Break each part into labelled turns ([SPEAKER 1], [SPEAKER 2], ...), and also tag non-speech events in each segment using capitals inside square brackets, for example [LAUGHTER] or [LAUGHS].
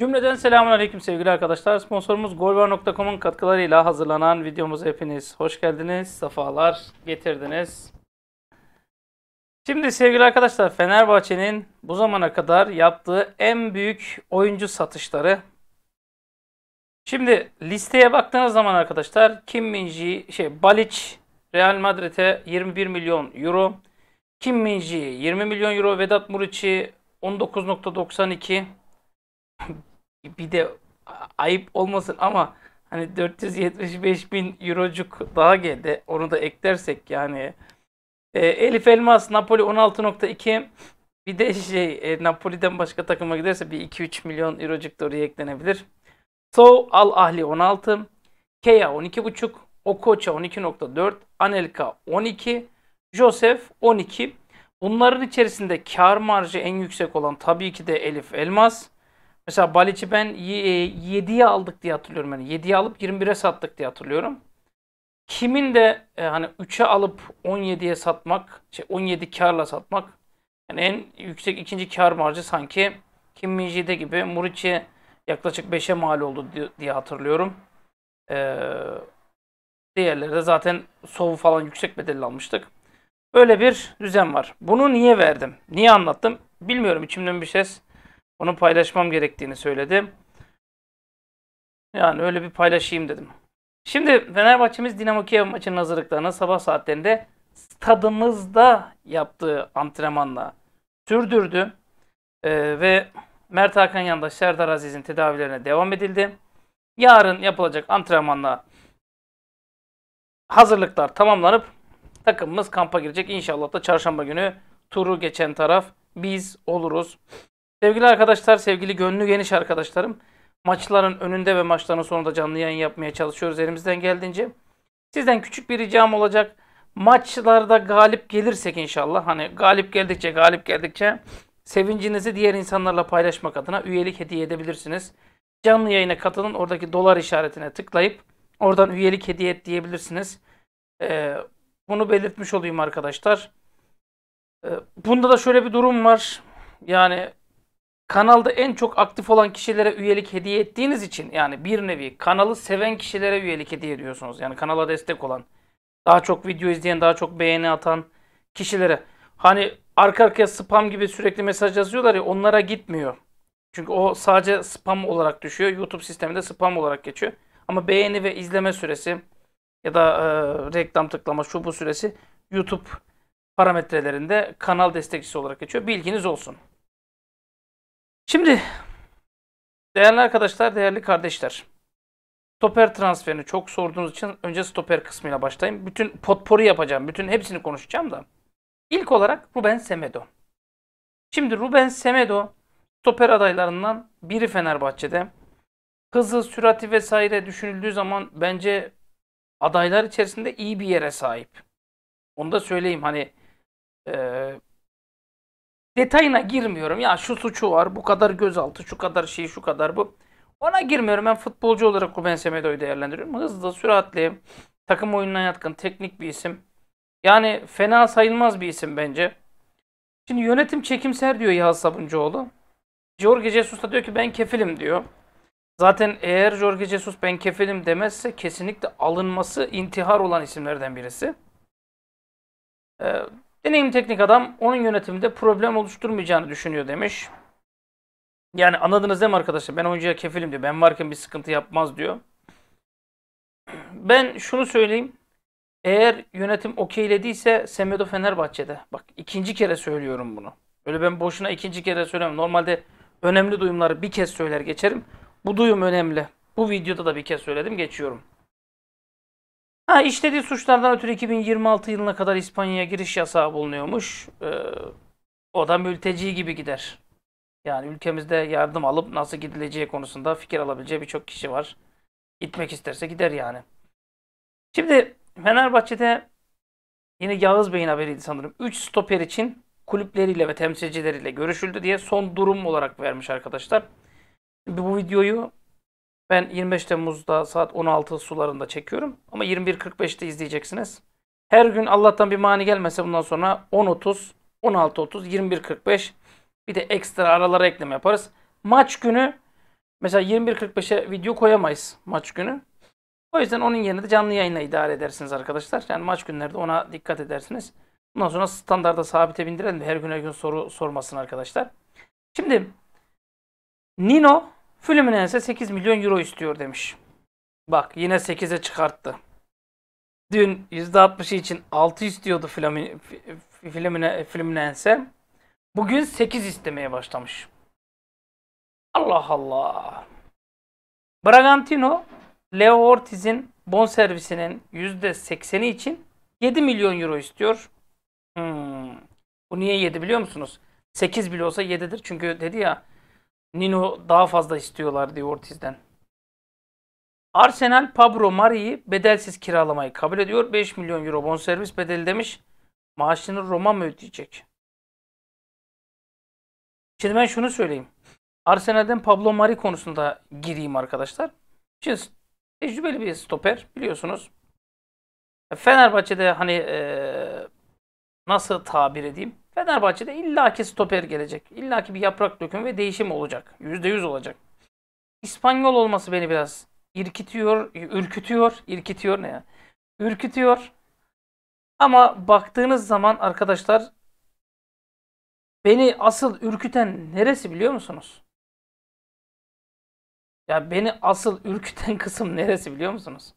[SPEAKER 1] Cümleden selamun sevgili arkadaşlar. Sponsorumuz golvar.com'un katkılarıyla hazırlanan videomuza hepiniz hoş geldiniz. Safalar getirdiniz. Şimdi sevgili arkadaşlar Fenerbahçe'nin bu zamana kadar yaptığı en büyük oyuncu satışları. Şimdi listeye baktığınız zaman arkadaşlar Kim Minji, şey Balic Real Madrid'e 21 milyon euro. Kim Minji 20 milyon euro. Vedat Muriç'i 19.92 [LAUGHS] bir de ayıp olmasın ama hani 475 bin eurocuk daha geldi. Onu da eklersek yani. E, Elif Elmas Napoli 16.2 bir de şey e, Napoli'den başka takıma giderse bir 2-3 milyon eurocuk da oraya eklenebilir. So Al Ahli 16, Kea 12.5, Okocha 12.4, Anelka 12, Josef 12. Bunların içerisinde kar marjı en yüksek olan tabii ki de Elif Elmas. Mesela Balic'i ben 7'ye e, aldık diye hatırlıyorum. Yani 7'ye alıp 21'e sattık diye hatırlıyorum. Kimin de e, hani 3'e alıp 17'ye satmak, şey 17 karla satmak yani en yüksek ikinci kar marjı sanki Kim Minji'de gibi Muriç'e yaklaşık 5'e mal oldu diye, hatırlıyorum. Ee, diğerleri de zaten sovu falan yüksek bedelli almıştık. Böyle bir düzen var. Bunu niye verdim? Niye anlattım? Bilmiyorum içimden bir ses onu paylaşmam gerektiğini söyledim. Yani öyle bir paylaşayım dedim. Şimdi Fenerbahçe'miz Dinamo Kiev maçının hazırlıklarına sabah saatlerinde stadımızda yaptığı antrenmanla sürdürdü. Ee, ve Mert Hakan yanında Serdar Aziz'in tedavilerine devam edildi. Yarın yapılacak antrenmanla hazırlıklar tamamlanıp takımımız kampa girecek. İnşallah da çarşamba günü turu geçen taraf biz oluruz. Sevgili arkadaşlar, sevgili gönlü geniş arkadaşlarım. Maçların önünde ve maçların sonunda canlı yayın yapmaya çalışıyoruz elimizden geldiğince. Sizden küçük bir ricam olacak. Maçlarda galip gelirsek inşallah. Hani galip geldikçe galip geldikçe sevincinizi diğer insanlarla paylaşmak adına üyelik hediye edebilirsiniz. Canlı yayına katılın. Oradaki dolar işaretine tıklayıp oradan üyelik hediye et diyebilirsiniz. Ee, bunu belirtmiş olayım arkadaşlar. Ee, bunda da şöyle bir durum var. Yani kanalda en çok aktif olan kişilere üyelik hediye ettiğiniz için yani bir nevi kanalı seven kişilere üyelik hediye ediyorsunuz. Yani kanala destek olan, daha çok video izleyen, daha çok beğeni atan kişilere. Hani arka arkaya spam gibi sürekli mesaj yazıyorlar ya onlara gitmiyor. Çünkü o sadece spam olarak düşüyor. YouTube sisteminde spam olarak geçiyor. Ama beğeni ve izleme süresi ya da e, reklam tıklama şu bu süresi YouTube parametrelerinde kanal destekçisi olarak geçiyor. Bilginiz olsun. Şimdi değerli arkadaşlar, değerli kardeşler. Stoper transferini çok sorduğunuz için önce stoper kısmıyla başlayayım. Bütün potporu yapacağım. Bütün hepsini konuşacağım da. İlk olarak Ruben Semedo. Şimdi Ruben Semedo stoper adaylarından biri Fenerbahçe'de. Hızı, sürati vesaire düşünüldüğü zaman bence adaylar içerisinde iyi bir yere sahip. Onu da söyleyeyim hani e, detayına girmiyorum. Ya şu suçu var, bu kadar gözaltı, şu kadar şey, şu kadar bu. Ona girmiyorum. Ben futbolcu olarak Ruben Semedo'yu değerlendiriyorum. Hızlı, süratli, takım oyununa yatkın, teknik bir isim. Yani fena sayılmaz bir isim bence. Şimdi yönetim çekimser diyor Yağız Sabuncuoğlu. Jorge Jesus da diyor ki ben kefilim diyor. Zaten eğer Jorge Jesus ben kefilim demezse kesinlikle alınması intihar olan isimlerden birisi. Ee, Deneyim teknik adam onun yönetiminde problem oluşturmayacağını düşünüyor demiş. Yani anladınız değil mi arkadaşlar? Ben oyuncuya kefilim diyor. Ben varken bir sıkıntı yapmaz diyor. Ben şunu söyleyeyim. Eğer yönetim okeylediyse Semedo Fenerbahçe'de. Bak ikinci kere söylüyorum bunu. Öyle ben boşuna ikinci kere söylemem. Normalde önemli duyumları bir kez söyler geçerim. Bu duyum önemli. Bu videoda da bir kez söyledim geçiyorum. Ha, işlediği suçlardan ötürü 2026 yılına kadar İspanya'ya giriş yasağı bulunuyormuş. Ee, o da mülteci gibi gider. Yani ülkemizde yardım alıp nasıl gidileceği konusunda fikir alabileceği birçok kişi var. Gitmek isterse gider yani. Şimdi Fenerbahçe'de yine Yağız Bey'in haberiydi sanırım. 3 stoper için kulüpleriyle ve temsilcileriyle görüşüldü diye son durum olarak vermiş arkadaşlar. Bu videoyu ben 25 Temmuz'da saat 16 sularında çekiyorum. Ama 21.45'te izleyeceksiniz. Her gün Allah'tan bir mani gelmese bundan sonra 10.30, 16.30, 21.45 bir de ekstra aralara ekleme yaparız. Maç günü mesela 21.45'e video koyamayız maç günü. O yüzden onun yerine de canlı yayına idare edersiniz arkadaşlar. Yani maç günlerde ona dikkat edersiniz. Bundan sonra standarda sabite bindirelim. Her gün her gün soru sormasın arkadaşlar. Şimdi Nino Fluminense 8 milyon euro istiyor demiş. Bak yine 8'e çıkarttı. Dün %60'ı için 6 istiyordu Fluminense. Bugün 8 istemeye başlamış. Allah Allah. Bragantino, Leo Ortiz'in bonservisinin %80'i için 7 milyon euro istiyor. Hmm. Bu niye 7 biliyor musunuz? 8 bile olsa 7'dir. Çünkü dedi ya Nino daha fazla istiyorlar diyor Ortiz'den. Arsenal Pablo Mari'yi bedelsiz kiralamayı kabul ediyor. 5 milyon euro bonservis bedeli demiş. Maaşını Roma mı ödeyecek? Şimdi ben şunu söyleyeyim. Arsenal'den Pablo Mari konusunda gireyim arkadaşlar. Şimdi tecrübeli bir stoper biliyorsunuz. Fenerbahçe'de hani ee, nasıl tabir edeyim? Fenerbahçe'de illaki stoper gelecek. İllaki bir yaprak dökün ve değişim olacak. %100 olacak. İspanyol olması beni biraz irkitiyor, ürkütüyor, irkitiyor ne ya? Ürkütüyor. Ama baktığınız zaman arkadaşlar beni asıl ürküten neresi biliyor musunuz? Ya beni asıl ürküten [LAUGHS] kısım neresi biliyor musunuz?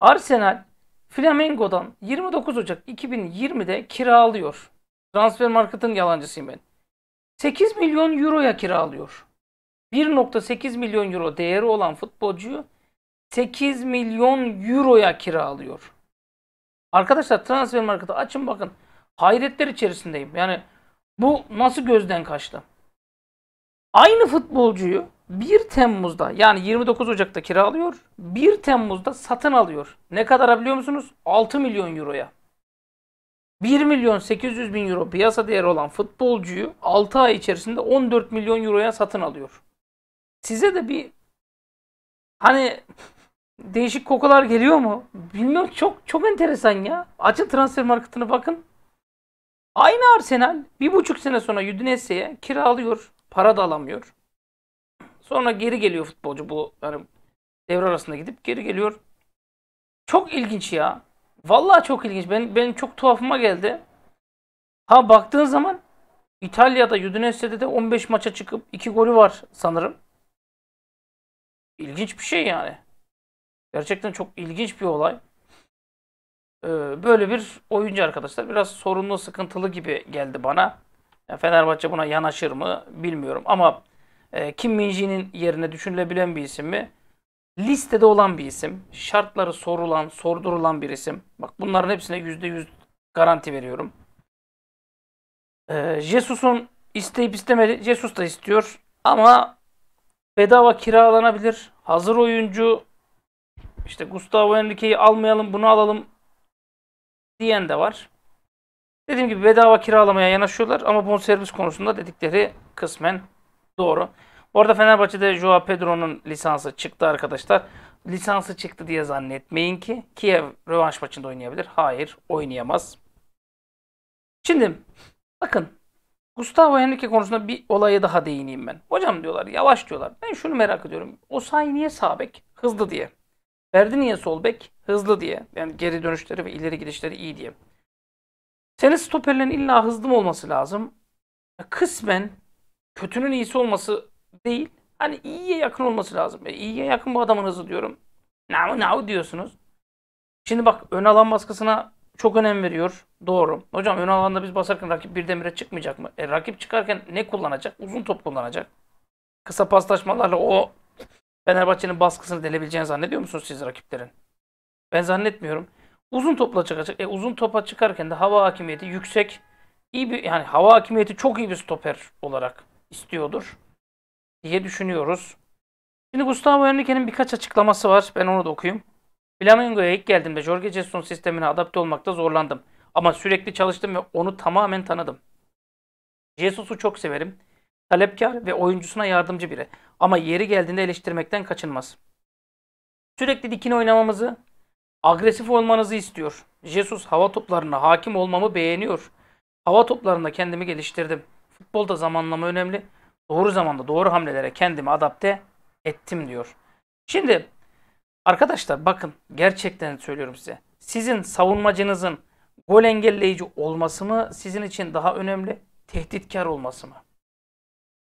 [SPEAKER 1] Arsenal Flamengo'dan 29 Ocak 2020'de kiralıyor. Transfer marketin yalancısıyım ben. 8 milyon euroya kiralıyor. 1.8 milyon euro değeri olan futbolcuyu 8 milyon euroya kiralıyor. Arkadaşlar transfer marketi açın bakın. Hayretler içerisindeyim. Yani bu nasıl gözden kaçtı? Aynı futbolcuyu 1 Temmuz'da yani 29 Ocak'ta kiralıyor. 1 Temmuz'da satın alıyor. Ne kadar biliyor musunuz? 6 milyon euroya. 1 milyon 800 bin euro piyasa değeri olan futbolcuyu 6 ay içerisinde 14 milyon euroya satın alıyor. Size de bir hani değişik kokular geliyor mu? Bilmiyorum çok çok enteresan ya. Açın transfer marketine bakın. Aynı Arsenal bir buçuk sene sonra Udinese'ye kiralıyor. Para da alamıyor. Sonra geri geliyor futbolcu bu hani devre arasında gidip geri geliyor. Çok ilginç ya. Vallahi çok ilginç. Ben ben çok tuhafıma geldi. Ha baktığın zaman İtalya'da Udinese'de de 15 maça çıkıp 2 golü var sanırım. İlginç bir şey yani. Gerçekten çok ilginç bir olay. Ee, böyle bir oyuncu arkadaşlar. Biraz sorunlu, sıkıntılı gibi geldi bana. Yani Fenerbahçe buna yanaşır mı bilmiyorum ama e, Kim Minji'nin yerine düşünülebilen bir isim mi? listede olan bir isim, şartları sorulan, sordurulan bir isim. Bak bunların hepsine %100 garanti veriyorum. Ee, Jesus'un isteyip istemedi, Jesus da istiyor ama bedava kiralanabilir. Hazır oyuncu işte Gustavo Henrique'yi almayalım bunu alalım diyen de var. Dediğim gibi bedava kiralamaya yanaşıyorlar ama bonservis konusunda dedikleri kısmen doğru. Orada Fenerbahçe'de Joao Pedro'nun lisansı çıktı arkadaşlar. Lisansı çıktı diye zannetmeyin ki Kiev rövanş maçında oynayabilir. Hayır oynayamaz. Şimdi bakın Gustavo Henrique konusunda bir olaya daha değineyim ben. Hocam diyorlar yavaş diyorlar. Ben şunu merak ediyorum. O say niye sağ bek? Hızlı diye. Verdi niye sol bek? Hızlı diye. Yani geri dönüşleri ve ileri gidişleri iyi diye. Senin stoperlerin illa hızlı mı olması lazım? Kısmen kötünün iyisi olması değil. Hani iyiye yakın olması lazım. E, iyiye yakın bu adamın hızı diyorum. Now now diyorsunuz. Şimdi bak ön alan baskısına çok önem veriyor. Doğru. Hocam ön alanda biz basarken rakip bir demire çıkmayacak mı? E, rakip çıkarken ne kullanacak? Uzun top kullanacak. Kısa paslaşmalarla o Fenerbahçe'nin baskısını delebileceğini zannediyor musunuz siz rakiplerin? Ben zannetmiyorum. Uzun topla çıkacak. E, uzun topa çıkarken de hava hakimiyeti yüksek. İyi bir yani hava hakimiyeti çok iyi bir stoper olarak istiyordur diye düşünüyoruz. Şimdi Gustavo Henrique'nin birkaç açıklaması var. Ben onu da okuyayım. Flamingo'ya ilk geldiğimde Jorge Jesus sistemine adapte olmakta zorlandım. Ama sürekli çalıştım ve onu tamamen tanıdım. Jesus'u çok severim. Talepkar ve oyuncusuna yardımcı biri. Ama yeri geldiğinde eleştirmekten kaçınmaz. Sürekli dikin oynamamızı, agresif olmanızı istiyor. Jesus hava toplarına hakim olmamı beğeniyor. Hava toplarında kendimi geliştirdim. Futbolda zamanlama önemli doğru zamanda doğru hamlelere kendimi adapte ettim diyor. Şimdi arkadaşlar bakın gerçekten söylüyorum size. Sizin savunmacınızın gol engelleyici olması mı sizin için daha önemli? Tehditkar olması mı?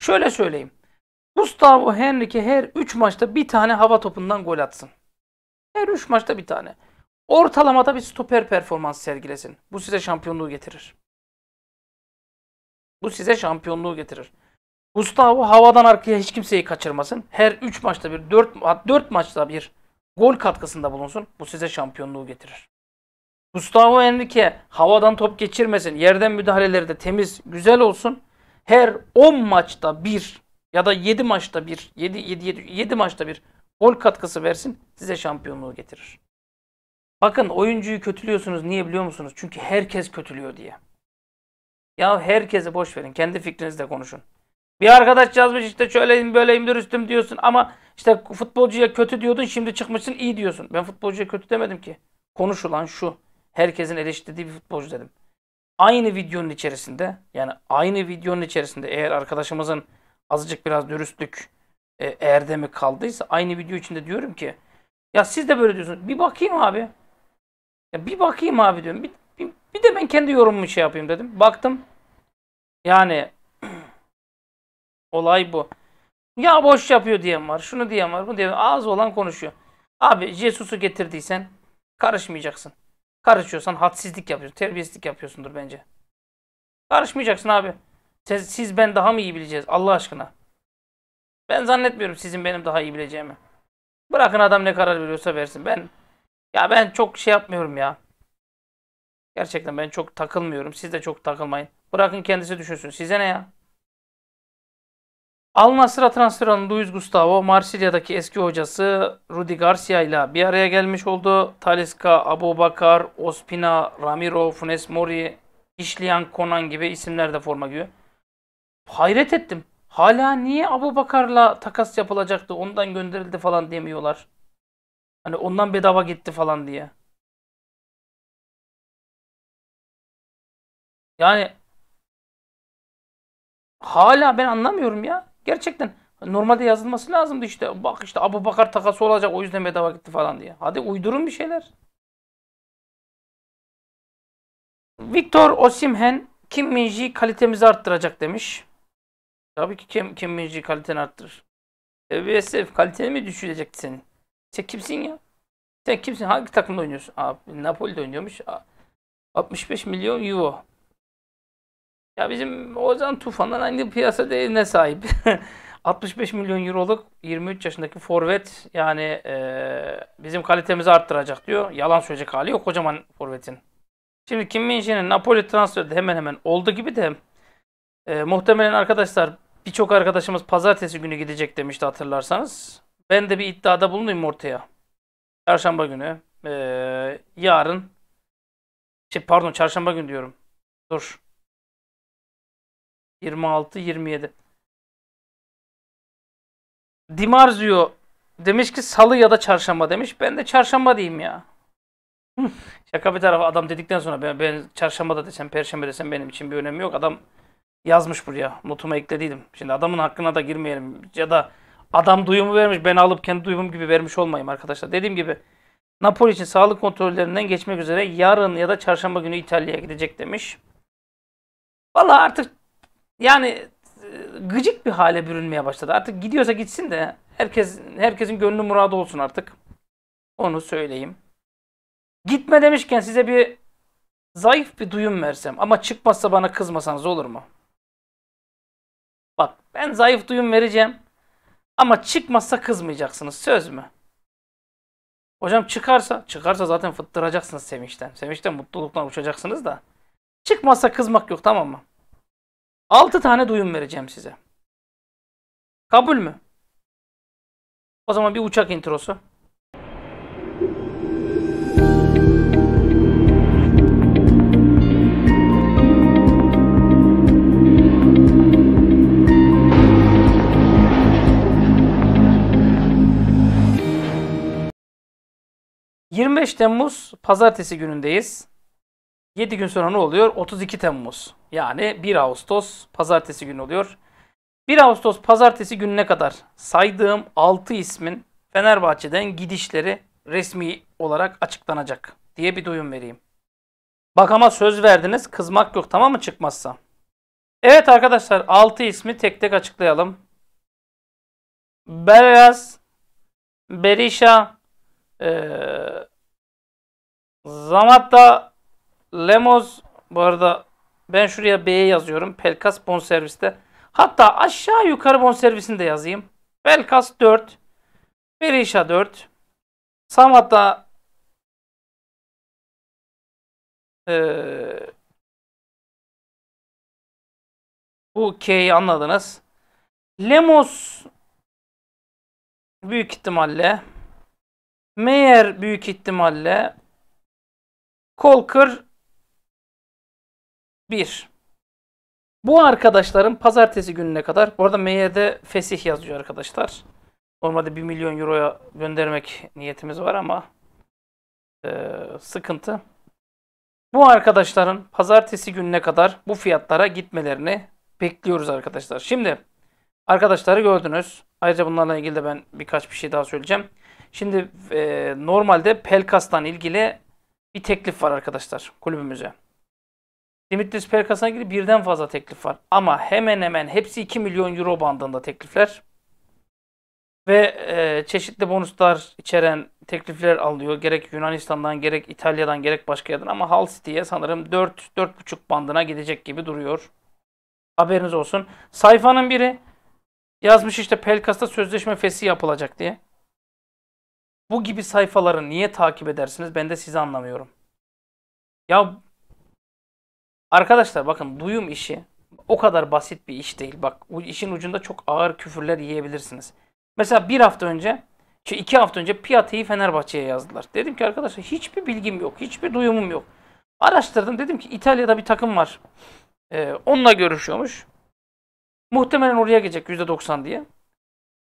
[SPEAKER 1] Şöyle söyleyeyim. Gustavo Henrique her 3 maçta bir tane hava topundan gol atsın. Her 3 maçta bir tane. Ortalamada bir stoper performans sergilesin. Bu size şampiyonluğu getirir. Bu size şampiyonluğu getirir. Gustavo havadan arkaya hiç kimseyi kaçırmasın. Her 3 maçta bir 4 4 maçta bir gol katkısında bulunsun. Bu size şampiyonluğu getirir. Gustavo Henrique havadan top geçirmesin. Yerden müdahaleleri de temiz, güzel olsun. Her 10 maçta bir ya da 7 maçta bir 7 7 7, 7 maçta bir gol katkısı versin. Size şampiyonluğu getirir. Bakın oyuncuyu kötülüyorsunuz niye biliyor musunuz? Çünkü herkes kötülüyor diye. Ya herkese boş verin. Kendi fikrinizle konuşun. Bir arkadaş yazmış işte şöyleyim böyleyim dürüstüm diyorsun ama işte futbolcuya kötü diyordun şimdi çıkmışsın iyi diyorsun. Ben futbolcuya kötü demedim ki. Konuşulan şu. Herkesin eleştirdiği bir futbolcu dedim. Aynı videonun içerisinde yani aynı videonun içerisinde eğer arkadaşımızın azıcık biraz dürüstlük e, erdemi kaldıysa aynı video içinde diyorum ki ya siz de böyle diyorsunuz. Bir bakayım abi. Ya bir bakayım abi diyorum. Bir, bir, bir de ben kendi yorumumu şey yapayım dedim. Baktım. Yani Olay bu. Ya boş yapıyor diyen var, şunu diyen var, bu diyen var. olan konuşuyor. Abi Jesus'u getirdiysen karışmayacaksın. Karışıyorsan hadsizlik yapıyorsun, terbiyesizlik yapıyorsundur bence. Karışmayacaksın abi. Siz, siz ben daha mı iyi bileceğiz Allah aşkına? Ben zannetmiyorum sizin benim daha iyi bileceğimi. Bırakın adam ne karar veriyorsa versin. Ben ya ben çok şey yapmıyorum ya. Gerçekten ben çok takılmıyorum. Siz de çok takılmayın. Bırakın kendisi düşünsün. Size ne ya? Al Nasır'a transfer olan Luis Gustavo, Marsilya'daki eski hocası Rudi Garcia ile bir araya gelmiş oldu. Talisca, Abu Bakar, Ospina, Ramiro, Funes Mori, İşleyen Konan gibi isimler de forma giyiyor. Hayret ettim. Hala niye Abu Bakar'la takas yapılacaktı, ondan gönderildi falan demiyorlar. Hani ondan bedava gitti
[SPEAKER 2] falan diye. Yani
[SPEAKER 1] hala ben anlamıyorum ya. Gerçekten normalde yazılması lazımdı işte. Bak işte Abu Bakar takası olacak o yüzden bedava gitti falan diye. Hadi uydurun bir şeyler. Victor Osimhen Kim Minji kalitemizi arttıracak demiş. Tabii ki Kim, Kim Minji kaliteni arttırır. EBSF kaliteni mi düşürecekti senin? Sen kimsin ya? Sen kimsin? Hangi takımda oynuyorsun? Abi Napoli'de oynuyormuş. 65 milyon euro. Ya bizim Ozan Tufan'dan aynı piyasa değerine sahip. 65 [LAUGHS] milyon euroluk 23 yaşındaki forvet yani e, bizim kalitemizi arttıracak diyor. Yalan söyleyecek hali yok kocaman forvetin. Şimdi Kim Minşe'nin Napoli transferi de hemen hemen oldu gibi de e, muhtemelen arkadaşlar birçok arkadaşımız pazartesi günü gidecek demişti hatırlarsanız. Ben de bir iddiada bulunayım ortaya. Çarşamba günü e, yarın şey pardon çarşamba günü diyorum. Dur.
[SPEAKER 2] 26-27.
[SPEAKER 1] Dimarzio demiş ki salı ya da çarşamba demiş. Ben de çarşamba diyeyim ya. Şaka bir tarafa adam dedikten sonra ben, ben çarşamba da desem, perşembe desem benim için bir önemi yok. Adam yazmış buraya. Notuma eklediydim. Şimdi adamın hakkına da girmeyelim. Ya da adam duyumu vermiş. Ben alıp kendi duyumum gibi vermiş olmayayım arkadaşlar. Dediğim gibi Napoli için sağlık kontrollerinden geçmek üzere yarın ya da çarşamba günü İtalya'ya gidecek demiş. Valla artık yani e, gıcık bir hale bürünmeye başladı. Artık gidiyorsa gitsin de herkes herkesin gönlü muradı olsun artık. Onu söyleyeyim. Gitme demişken size bir zayıf bir duyum versem ama çıkmazsa bana kızmasanız olur mu? Bak ben zayıf duyum vereceğim ama çıkmazsa kızmayacaksınız söz mü? Hocam çıkarsa, çıkarsa zaten fıttıracaksınız sevinçten. Sevinçten mutluluktan uçacaksınız da. Çıkmazsa kızmak yok tamam mı? 6 tane duyum vereceğim size. Kabul mü? O zaman bir uçak introsu. ...25 Temmuz Pazartesi günündeyiz. 7 gün sonra ne oluyor? 32 Temmuz. Yani 1 Ağustos pazartesi günü oluyor. 1 Ağustos pazartesi gününe kadar saydığım 6 ismin Fenerbahçe'den gidişleri resmi olarak açıklanacak diye bir duyum vereyim. Bak ama söz verdiniz kızmak yok tamam mı çıkmazsa. Evet arkadaşlar 6 ismi tek tek açıklayalım. Beraz, Berisha, ee, Zamatta, Lemos bu arada ben şuraya B'ye yazıyorum. Pelkas bonserviste. Hatta aşağı yukarı bonservisini de yazayım. Pelkas 4. Berisha 4. Samat'ta
[SPEAKER 2] ee, bu K'yi anladınız. Lemos büyük ihtimalle Meyer büyük ihtimalle
[SPEAKER 1] Kolkır 1. Bu arkadaşların pazartesi gününe kadar, bu arada Meyer'de fesih yazıyor arkadaşlar. Normalde 1 milyon euroya göndermek niyetimiz var ama e, sıkıntı. Bu arkadaşların pazartesi gününe kadar bu fiyatlara gitmelerini bekliyoruz arkadaşlar. Şimdi arkadaşları gördünüz. Ayrıca bunlarla ilgili de ben birkaç bir şey daha söyleyeceğim. Şimdi e, normalde Pelkas'tan ilgili bir teklif var arkadaşlar kulübümüze. Dimitris Perkas'a ilgili birden fazla teklif var. Ama hemen hemen hepsi 2 milyon euro bandında teklifler. Ve e, çeşitli bonuslar içeren teklifler alıyor. Gerek Yunanistan'dan, gerek İtalya'dan, gerek başka yerden. Ama Hull City'ye sanırım 4-4,5 bandına gidecek gibi duruyor. Haberiniz olsun. Sayfanın biri yazmış işte Pelkas'ta sözleşme fesi yapılacak diye. Bu gibi sayfaları niye takip edersiniz ben de sizi anlamıyorum. Ya Arkadaşlar bakın duyum işi o kadar basit bir iş değil. Bak işin ucunda çok ağır küfürler yiyebilirsiniz. Mesela bir hafta önce, şey iki hafta önce Piate'yi Fenerbahçe'ye yazdılar. Dedim ki arkadaşlar hiçbir bilgim yok, hiçbir duyumum yok. Araştırdım dedim ki İtalya'da bir takım var. Ee, onunla görüşüyormuş. Muhtemelen oraya gelecek %90 diye.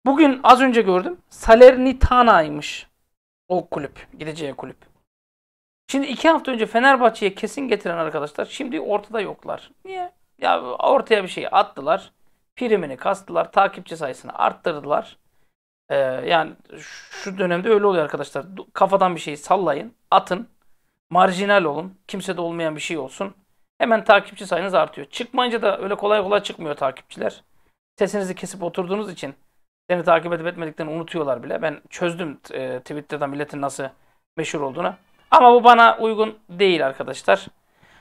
[SPEAKER 1] Bugün az önce gördüm. Salernitana'ymış o kulüp, gideceği kulüp. Şimdi iki hafta önce Fenerbahçe'ye kesin getiren arkadaşlar şimdi ortada yoklar. Niye? Ya ortaya bir şey attılar. Primini kastılar. Takipçi sayısını arttırdılar. Ee, yani şu dönemde öyle oluyor arkadaşlar. Kafadan bir şeyi sallayın. Atın. Marjinal olun. kimse de olmayan bir şey olsun. Hemen takipçi sayınız artıyor. Çıkmayınca da öyle kolay kolay çıkmıyor takipçiler. Sesinizi kesip oturduğunuz için seni takip edip etmediklerini unutuyorlar bile. Ben çözdüm e, Twitter'da milletin nasıl meşhur olduğunu. Ama bu bana uygun değil arkadaşlar.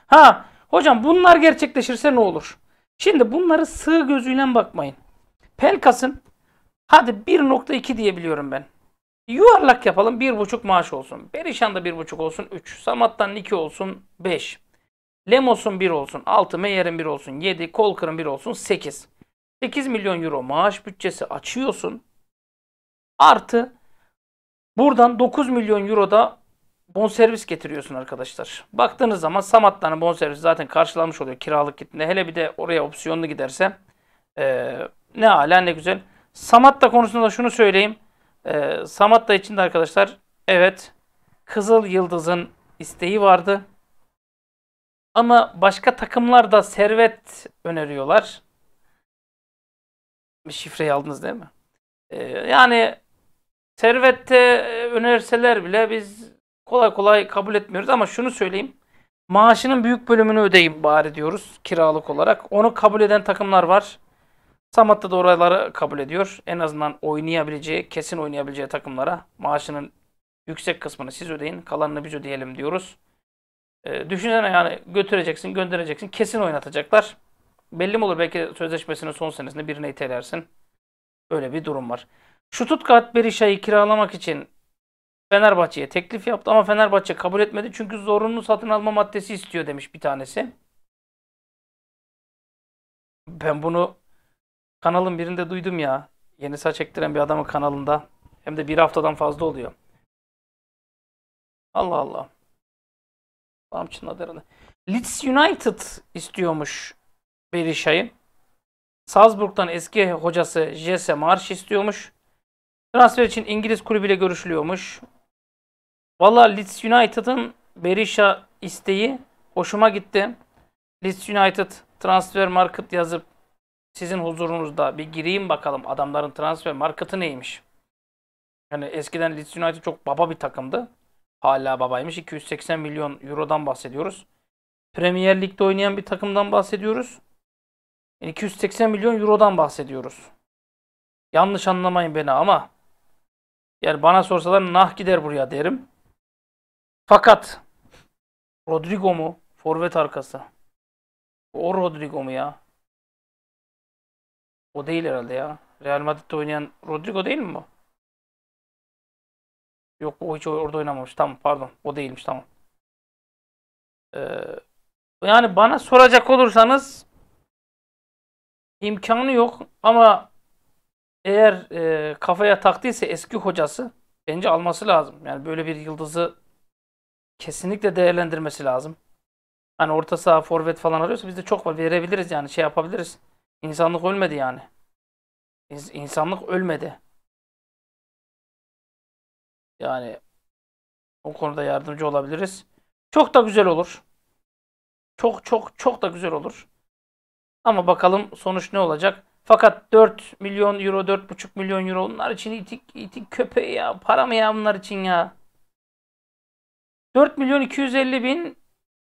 [SPEAKER 1] Ha hocam bunlar gerçekleşirse ne olur? Şimdi bunları sığ gözüyle bakmayın. Pelkas'ın hadi 1.2 diyebiliyorum ben. Yuvarlak yapalım 1.5 maaş olsun. Berişan'da 1.5 olsun 3. Samat'tan 2 olsun 5. Lemos'un 1 olsun 6. Meyer'in 1 olsun 7. Kolkır'ın 1 olsun 8. 8 milyon euro maaş bütçesi açıyorsun. Artı buradan 9 milyon euro da bonservis getiriyorsun arkadaşlar. Baktığınız zaman Samatta'nın bonservisi zaten karşılanmış oluyor kiralık gittiğinde. Hele bir de oraya opsiyonlu giderse e, ne hala ne güzel. Samatta konusunda şunu söyleyeyim. E, Samatta için de arkadaşlar evet Kızıl Yıldız'ın isteği vardı. Ama başka takımlar da servet öneriyorlar. Bir şifreyi aldınız değil mi? Ee, yani servette önerseler bile biz kolay kolay kabul etmiyoruz ama şunu söyleyeyim. Maaşının büyük bölümünü ödeyin bari diyoruz kiralık olarak. Onu kabul eden takımlar var. Samat'ta da oraları kabul ediyor. En azından oynayabileceği, kesin oynayabileceği takımlara maaşının yüksek kısmını siz ödeyin, kalanını biz ödeyelim diyoruz. E, düşünsene yani götüreceksin, göndereceksin, kesin oynatacaklar. Belli mi olur belki sözleşmesinin son senesinde birini itelersin. Öyle bir durum var. Şu tutkat Berisha'yı kiralamak için Fenerbahçe'ye teklif yaptı ama Fenerbahçe kabul etmedi çünkü zorunlu satın alma maddesi istiyor demiş bir tanesi. Ben bunu kanalın birinde duydum ya. Yeni saç ektiren bir adamın kanalında. Hem de bir haftadan fazla oluyor. Allah Allah. Tam çınladırını. Leeds United istiyormuş Berisha'yı. Salzburg'dan eski hocası Jesse Marsh istiyormuş. Transfer için İngiliz kulübüyle görüşülüyormuş. Valla Leeds United'ın Berisha isteği hoşuma gitti. Leeds United transfer market yazıp sizin huzurunuzda bir gireyim bakalım adamların transfer marketi neymiş. Yani eskiden Leeds United çok baba bir takımdı. Hala babaymış. 280 milyon eurodan bahsediyoruz. Premier Lig'de oynayan bir takımdan bahsediyoruz. 280 milyon eurodan bahsediyoruz. Yanlış anlamayın beni ama yani bana sorsalar nah gider buraya derim. Fakat Rodrigo mu? Forvet arkası. O Rodrigo mu ya? O değil herhalde ya. Real Madrid'de oynayan
[SPEAKER 2] Rodrigo değil mi bu? Yok o hiç orada oynamamış. Tamam pardon. O değilmiş tamam. Ee, yani bana soracak olursanız
[SPEAKER 1] imkanı yok ama eğer e, kafaya taktıysa eski hocası bence alması lazım. Yani böyle bir yıldızı kesinlikle değerlendirmesi lazım. Hani orta saha, forvet falan arıyorsa biz de çok var. Verebiliriz yani şey yapabiliriz. İnsanlık ölmedi yani. İnsanlık ölmedi.
[SPEAKER 2] Yani o konuda yardımcı
[SPEAKER 1] olabiliriz. Çok da güzel olur. Çok çok çok da güzel olur. Ama bakalım sonuç ne olacak. Fakat 4 milyon euro, 4,5 milyon euro onlar için itik, itik köpeği ya. Para mı ya bunlar için ya? 4 milyon 250 bin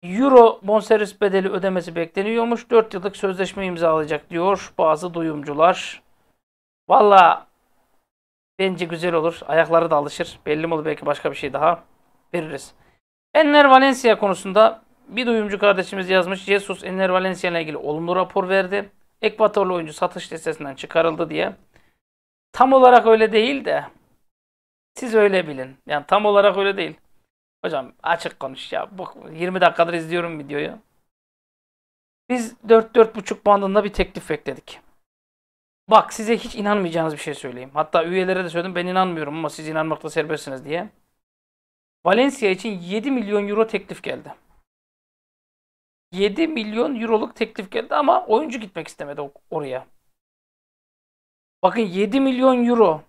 [SPEAKER 1] euro bonservis bedeli ödemesi bekleniyormuş. 4 yıllık sözleşme imzalayacak diyor bazı duyumcular. Valla bence güzel olur. Ayakları da alışır. Belli mi olur belki başka bir şey daha veririz. Enner Valencia konusunda bir duyumcu kardeşimiz yazmış. Jesus Enner Valencia ile ilgili olumlu rapor verdi. Ekvatorlu oyuncu satış listesinden çıkarıldı diye. Tam olarak öyle değil de siz öyle bilin. Yani tam olarak öyle değil. Hocam açık konuş ya. Bak 20 dakikadır izliyorum videoyu. Biz 4-4.5 bandında bir teklif bekledik. Bak size hiç inanmayacağınız bir şey söyleyeyim. Hatta üyelere de söyledim ben inanmıyorum ama siz inanmakta serbestsiniz diye. Valencia için 7 milyon euro teklif geldi. 7 milyon euroluk teklif geldi ama oyuncu gitmek istemedi oraya. Bakın 7 milyon euro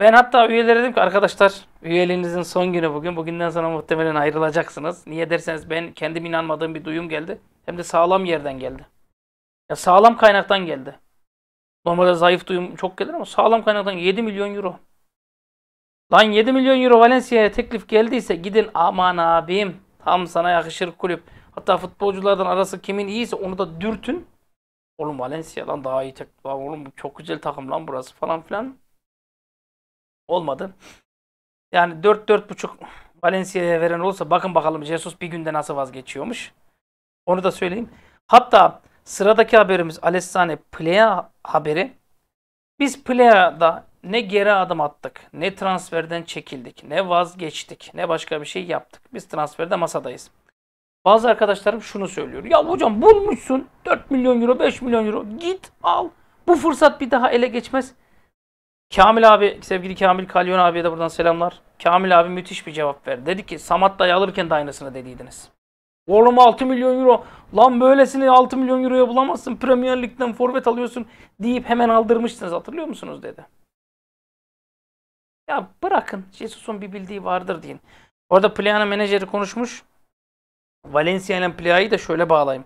[SPEAKER 1] ben hatta üyelere dedim ki arkadaşlar üyeliğinizin son günü bugün. Bugünden sonra muhtemelen ayrılacaksınız. Niye derseniz ben kendim inanmadığım bir duyum geldi. Hem de sağlam yerden geldi. Ya sağlam kaynaktan geldi. Normalde zayıf duyum çok gelir ama sağlam kaynaktan 7 milyon euro. Lan 7 milyon euro Valencia'ya teklif geldiyse gidin aman abim tam sana yakışır kulüp. Hatta futbolculardan arası kimin iyiyse onu da dürtün. Oğlum Valencia lan daha iyi teklif. Oğlum çok güzel takım lan burası falan filan. Olmadı. Yani 4-4.5 Valencia'ya veren olsa bakın bakalım Jesus bir günde nasıl vazgeçiyormuş. Onu da söyleyeyim. Hatta sıradaki haberimiz Alessane Plea haberi. Biz Plea'da ne geri adım attık, ne transferden çekildik, ne vazgeçtik, ne başka bir şey yaptık. Biz transferde masadayız. Bazı arkadaşlarım şunu söylüyor. Ya hocam bulmuşsun 4 milyon euro, 5 milyon euro. Git al. Bu fırsat bir daha ele geçmez. Kamil abi, sevgili Kamil Kalyon abiye de buradan selamlar. Kamil abi müthiş bir cevap verdi. Dedi ki Samat dayı alırken de aynısını dediydiniz. Oğlum 6 milyon euro. Lan böylesini 6 milyon euroya bulamazsın. Premier Lig'den forvet alıyorsun deyip hemen aldırmışsınız Hatırlıyor musunuz dedi. Ya bırakın. Jesus'un bir bildiği vardır deyin. Orada Playa'nın menajeri konuşmuş. Valencia ile Playa'yı da şöyle bağlayayım.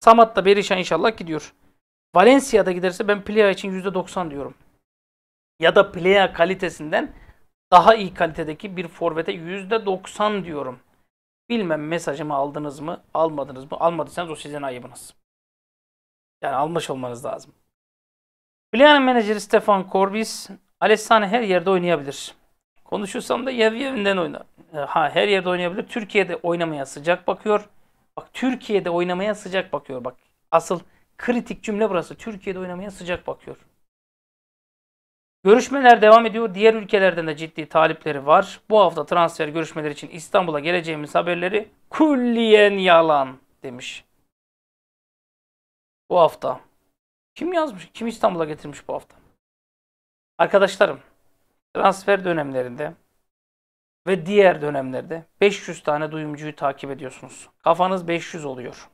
[SPEAKER 1] Samat da Berisha inşallah gidiyor. Valencia'da giderse ben Playa için %90 diyorum ya da Plea kalitesinden daha iyi kalitedeki bir forvete %90 diyorum. Bilmem mesajımı aldınız mı, almadınız mı? Almadıysanız o sizin ayıbınız. Yani almış olmanız lazım. Plea'nın menajeri Stefan Korbis, Alessane her yerde oynayabilir. Konuşursam da Yevyevinden oyna. E, ha her yerde oynayabilir. Türkiye'de oynamaya sıcak bakıyor. Bak Türkiye'de oynamaya sıcak bakıyor. Bak asıl kritik cümle burası. Türkiye'de oynamaya sıcak bakıyor. Görüşmeler devam ediyor. Diğer ülkelerden de ciddi talipleri var. Bu hafta transfer görüşmeleri için İstanbul'a geleceğimiz haberleri kulliyen yalan demiş. Bu hafta. Kim yazmış? Kim İstanbul'a getirmiş bu hafta? Arkadaşlarım, transfer dönemlerinde ve diğer dönemlerde 500 tane duyumcuyu takip ediyorsunuz. Kafanız 500 oluyor.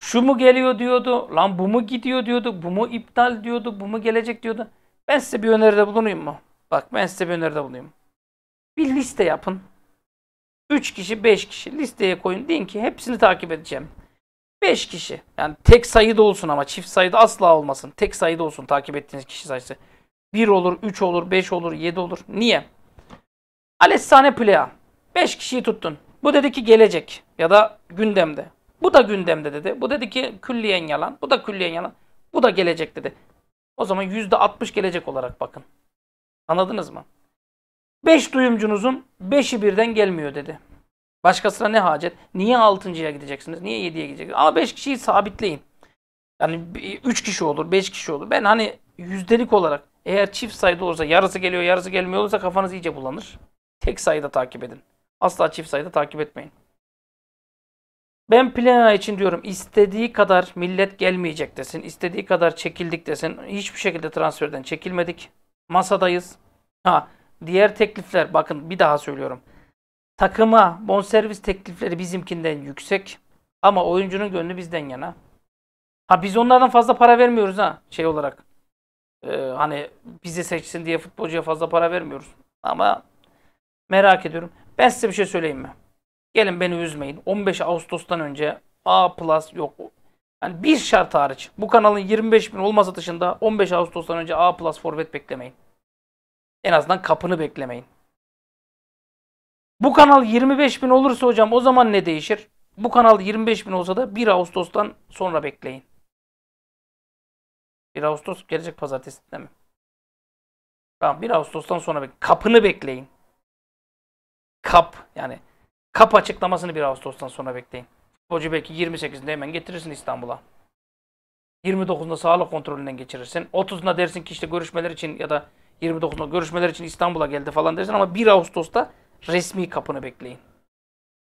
[SPEAKER 1] Şu mu geliyor diyordu, lan bu mu gidiyor diyordu, bu mu iptal diyordu, bu mu gelecek diyordu. Ben size bir öneride bulunayım mı? Bak ben size bir öneride bulunayım. Bir liste yapın. 3 kişi 5 kişi listeye koyun. Deyin ki hepsini takip edeceğim. 5 kişi. Yani tek sayıda olsun ama çift sayıda asla olmasın. Tek sayıda olsun takip ettiğiniz kişi sayısı. 1 olur, 3 olur, 5 olur, 7 olur. Niye? Alessane Plea. 5 kişiyi tuttun. Bu dedi ki gelecek ya da gündemde. Bu da gündemde dedi. Bu dedi ki külliyen yalan. Bu da külliyen yalan. Bu da gelecek dedi. O zaman %60 gelecek olarak bakın. Anladınız mı? 5 duyumcunuzun 5'i birden gelmiyor dedi. Başkasına ne hacet? Niye 6.ya gideceksiniz? Niye 7'ye gideceksiniz? Ama 5 kişiyi sabitleyin. Yani 3 kişi olur, 5 kişi olur. Ben hani yüzdelik olarak eğer çift sayıda olursa yarısı geliyor, yarısı gelmiyor olursa kafanız iyice bulanır. Tek sayıda takip edin. Asla çift sayıda takip etmeyin. Ben plana için diyorum istediği kadar millet gelmeyecek desin, istediği kadar çekildik desin. Hiçbir şekilde transferden çekilmedik. Masadayız. Ha, diğer teklifler bakın bir daha söylüyorum. Takıma bonservis teklifleri bizimkinden yüksek ama oyuncunun gönlü bizden yana. Ha biz onlardan fazla para vermiyoruz ha şey olarak. Ee, hani bizi seçsin diye futbolcuya fazla para vermiyoruz. Ama merak ediyorum. Ben size bir şey söyleyeyim mi? Gelin beni üzmeyin. 15 Ağustos'tan önce A plus yok. Yani bir şart hariç. Bu kanalın 25 bin olma satışında 15 Ağustos'tan önce A plus forvet beklemeyin. En azından kapını beklemeyin. Bu kanal 25 bin olursa hocam o zaman ne değişir? Bu kanal 25 bin olsa da 1 Ağustos'tan sonra bekleyin. 1 Ağustos gelecek Pazartesi değil mi? Tamam 1 Ağustos'tan sonra bekleyin. Kapını bekleyin. Kap yani Kap açıklamasını 1 Ağustos'tan sonra bekleyin. Futbolcu belki 28'inde hemen getirirsin İstanbul'a. 29'unda sağlık kontrolünden geçirirsin. 30'unda dersin ki işte görüşmeler için ya da 29'unda görüşmeler için İstanbul'a geldi falan dersin ama 1 Ağustos'ta resmi kapını bekleyin.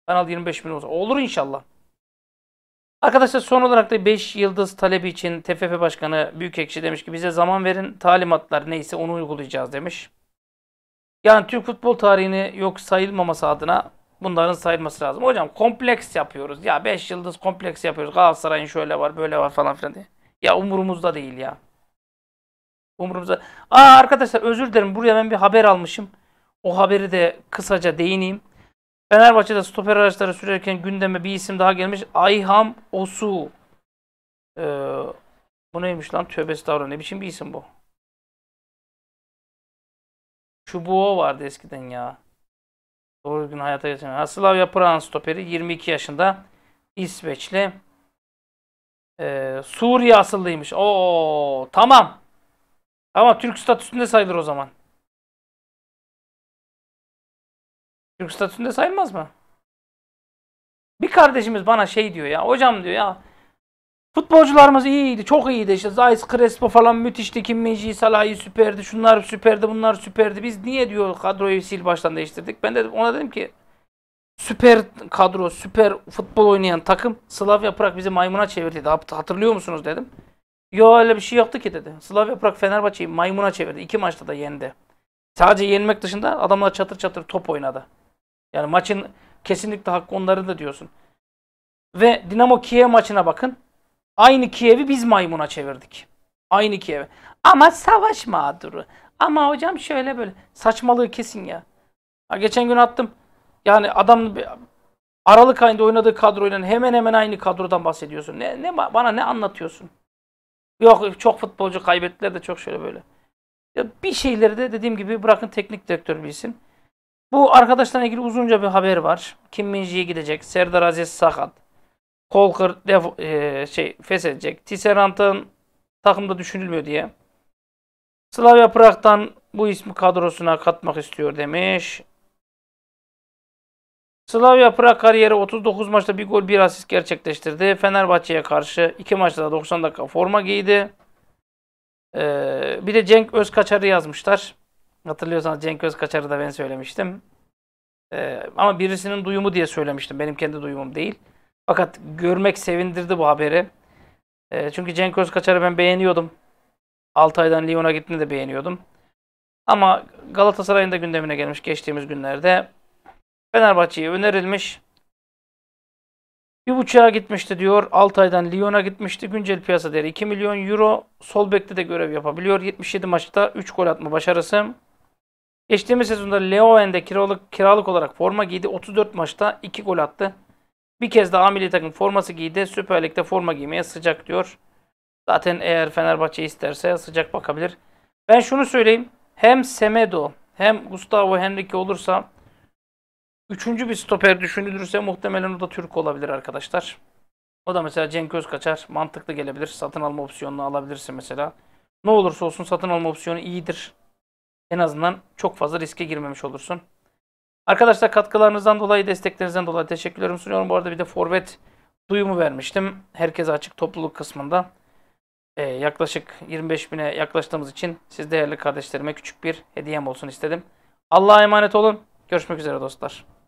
[SPEAKER 1] Kanal 25 bin olsa. Olur inşallah. Arkadaşlar son olarak da 5 yıldız talebi için TFF Başkanı Büyükekşi demiş ki bize zaman verin talimatlar neyse onu uygulayacağız demiş. Yani Türk futbol tarihini yok sayılmaması adına Bunların sayılması lazım. Hocam kompleks yapıyoruz. Ya 5 yıldız kompleks yapıyoruz. Galatasaray'ın şöyle var böyle var falan filan diye. Ya umurumuzda değil ya. Umurumuzda. Aa arkadaşlar özür dilerim. Buraya ben bir haber almışım. O haberi de kısaca değineyim. Fenerbahçe'de stoper araçları sürerken gündeme bir isim daha gelmiş. Ayham Osu. Ee, bu neymiş lan? Tövbe estağfurullah. Ne biçim bir isim bu? Çubuğu vardı eskiden ya. Doğru gün hayata geçirmedi. Slavia Praha'nın stoperi 22 yaşında İsveçli. Ee, Suriye asıllıymış. Oo tamam. Ama Türk
[SPEAKER 2] statüsünde sayılır o zaman. Türk statüsünde
[SPEAKER 1] sayılmaz mı? Bir kardeşimiz bana şey diyor ya. Hocam diyor ya. Futbolcularımız iyiydi, çok iyiydi. İşte Zayis, Crespo falan müthişti. Kimmici, Salah'ı süperdi. Şunlar süperdi, bunlar süperdi. Biz niye diyor kadroyu sil baştan değiştirdik? Ben de ona dedim ki süper kadro, süper futbol oynayan takım Slavya Prag bizi maymuna çevirdi. Hatırlıyor musunuz dedim. Yo öyle bir şey yoktu ki dedi. Slavya Prag Fenerbahçe'yi maymuna çevirdi. İki maçta da yendi. Sadece yenmek dışında adamlar çatır çatır top oynadı. Yani maçın kesinlikle hakkı onların da diyorsun. Ve Dinamo Kiev maçına bakın. Aynı Kiev'i biz maymuna çevirdik. Aynı Kiev'i. Ama savaş mağduru. Ama hocam şöyle böyle. Saçmalığı kesin ya. ya geçen gün attım. Yani adam Aralık ayında oynadığı kadroyla hemen hemen aynı kadrodan bahsediyorsun. Ne, ne bana ne anlatıyorsun? Yok çok futbolcu kaybettiler de çok şöyle böyle. Ya bir şeyleri de dediğim gibi bırakın teknik direktör bilsin. Bu arkadaşlarla ilgili uzunca bir haber var. Kim Minji'ye gidecek. Serdar Aziz sakat. Colker e, şey feshedecek. Tisserant'ın takımda düşünülmüyor diye. Slavia Prag'dan bu ismi kadrosuna katmak istiyor demiş. Slavia Prag kariyeri 39 maçta bir gol bir asist gerçekleştirdi. Fenerbahçe'ye karşı 2 maçta da 90 dakika forma giydi. Ee, bir de Cenk Özkaçar'ı yazmışlar. Hatırlıyorsanız Cenk Özkaçar'ı da ben söylemiştim. Ee, ama birisinin duyumu diye söylemiştim. Benim kendi duyumum değil. Fakat görmek sevindirdi bu haberi. E, çünkü Cenk Özkaçar'ı ben beğeniyordum. aydan Lyon'a gittiğini de beğeniyordum. Ama Galatasaray'ın da gündemine gelmiş geçtiğimiz günlerde. Fenerbahçe'ye önerilmiş. Bir buçuğa gitmişti diyor. aydan Lyon'a gitmişti. Güncel piyasa değeri 2 milyon euro. Sol bekte de görev yapabiliyor. 77 maçta 3 gol atma başarısı. Geçtiğimiz sezonda Leo kiralık, kiralık olarak forma giydi. 34 maçta 2 gol attı. Bir kez daha milli takım forması giydi. Süper Lig'de forma giymeye sıcak diyor. Zaten eğer Fenerbahçe isterse sıcak bakabilir. Ben şunu söyleyeyim. Hem Semedo hem Gustavo Henrique olursa üçüncü bir stoper düşünülürse muhtemelen o da Türk olabilir arkadaşlar. O da mesela Cenk Özkaçar mantıklı gelebilir. Satın alma opsiyonunu alabilirsin mesela. Ne olursa olsun satın alma opsiyonu iyidir. En azından çok fazla riske girmemiş olursun. Arkadaşlar katkılarınızdan dolayı, desteklerinizden dolayı teşekkürlerimi sunuyorum. Bu arada bir de forvet duyumu vermiştim. Herkese açık topluluk kısmında. Ee, yaklaşık 25 bine yaklaştığımız için siz değerli kardeşlerime küçük bir hediyem olsun istedim. Allah'a emanet olun. Görüşmek üzere dostlar.